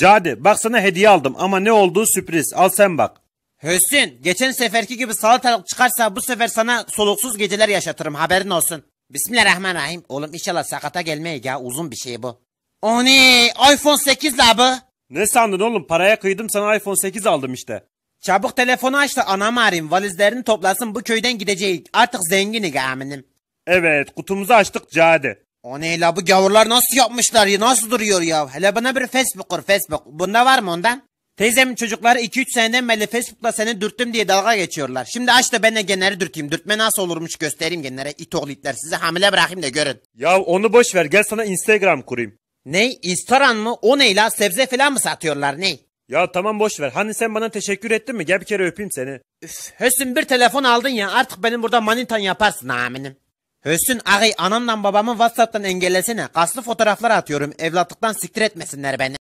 Cadi bak sana hediye aldım ama ne olduğu sürpriz. Al sen bak. Hüsnün geçen seferki gibi salatalık çıkarsa bu sefer sana soluksuz geceler yaşatırım haberin olsun. Bismillahirrahmanirrahim. Oğlum inşallah sakata gelmeye ya uzun bir şey bu. O ne? iPhone 8 la bu. Ne sandın oğlum paraya kıydım sana iPhone 8 aldım işte. Çabuk telefonu aç da anamı arayayım valizlerini toplasın bu köyden gideceğiz. Artık zenginiz aminim. Evet kutumuzu açtık Cadi. O ne la bu gavurlar nasıl yapmışlar ya nasıl duruyor ya? Hele bana bir Facebook kur Facebook. Bunda var mı ondan? Teyzemin çocukları 2-3 seneden beri Facebook'ta seni dürttüm diye dalga geçiyorlar. Şimdi aç da ben de genleri dürteyim. Dürtme nasıl olurmuş göstereyim genlere. İtoglitler sizi hamile bırakayım da görün. Ya onu boş ver gel sana Instagram kurayım. Ne? Instagram mı? O ne la? Sebze falan mı satıyorlar ne? Ya tamam boş ver. Hani sen bana teşekkür ettin mi? Gel bir kere öpeyim seni. Üf, Hüsnü bir telefon aldın ya. Artık benim burada manitan yaparsın aminim. Hösün ağay anamdan babamı Whatsapp'tan engellesene. Kaslı fotoğraflar atıyorum. Evlatlıktan siktir etmesinler beni.